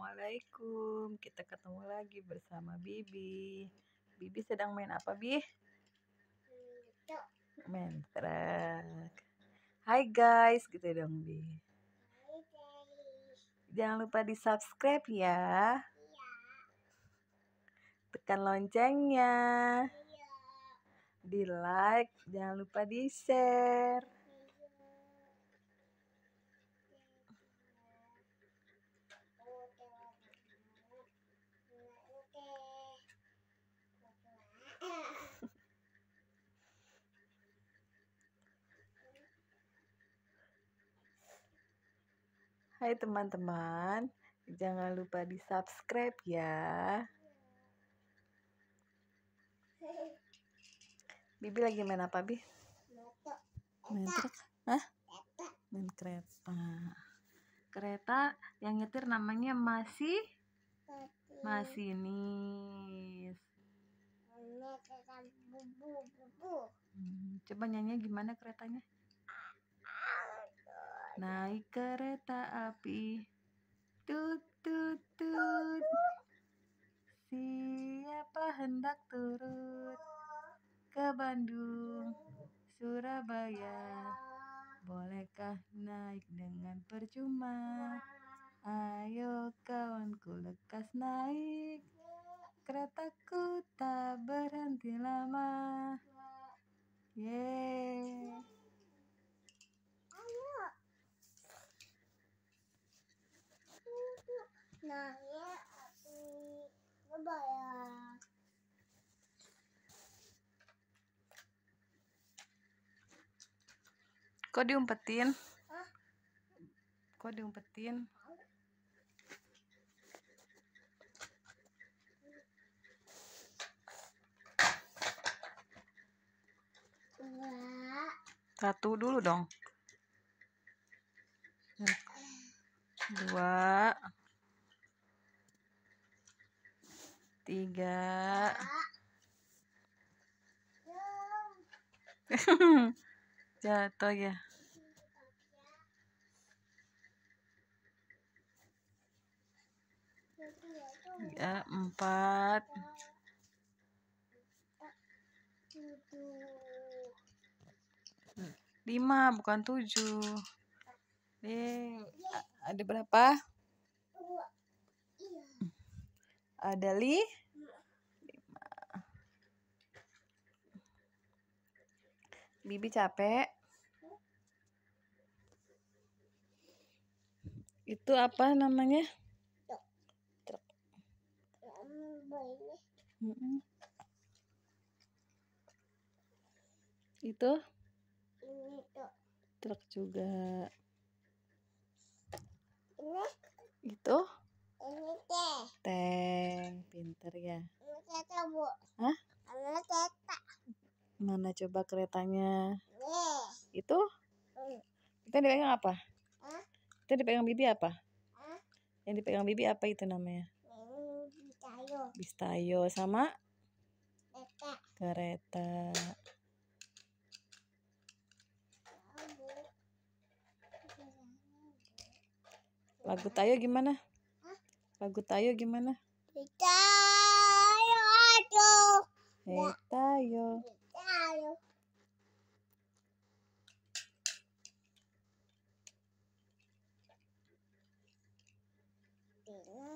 Assalamualaikum. Kita ketemu lagi bersama Bibi. Bibi sedang main apa, Bi? Main truk. Hai guys, gitu dong, Bi. Jangan lupa di-subscribe ya. Tekan loncengnya. Di-like, jangan lupa di-share. Hai teman-teman, jangan lupa di subscribe ya. Bibi lagi main apa, Bi? Main kereta. Main kereta. Kereta yang nyetir namanya masih masih nih. Coba nyanyi gimana keretanya? naik kereta api tut tut tut siapa hendak turut ke Bandung Surabaya bolehkah naik dengan percuma ayo kawanku lekas naik ku tak berhenti lama yeah Kok diumpetin? Kok diumpetin? Satu dulu dong. Dua. Tiga. Jatuh ya, ya. Ya, empat. Lima, bukan tujuh. Ini ada berapa? Ada li? Bibi capek. Itu apa namanya? Truk. Itu? Ini Itu? Truk juga. Ini. Itu? Ini teh. Teh, pinter ya. Ini teh, Hah? Mana coba keretanya? Itu? Hmm. Itu yang dipegang apa? Itu yang dipegang bibi apa? Yang dipegang bibi apa itu namanya? Bistayo. Bistayo sama? Kereta. Kereta. Lagu Tayo gimana? Lagu Tayo gimana? Tayo aduh. Hey, tayo. mm,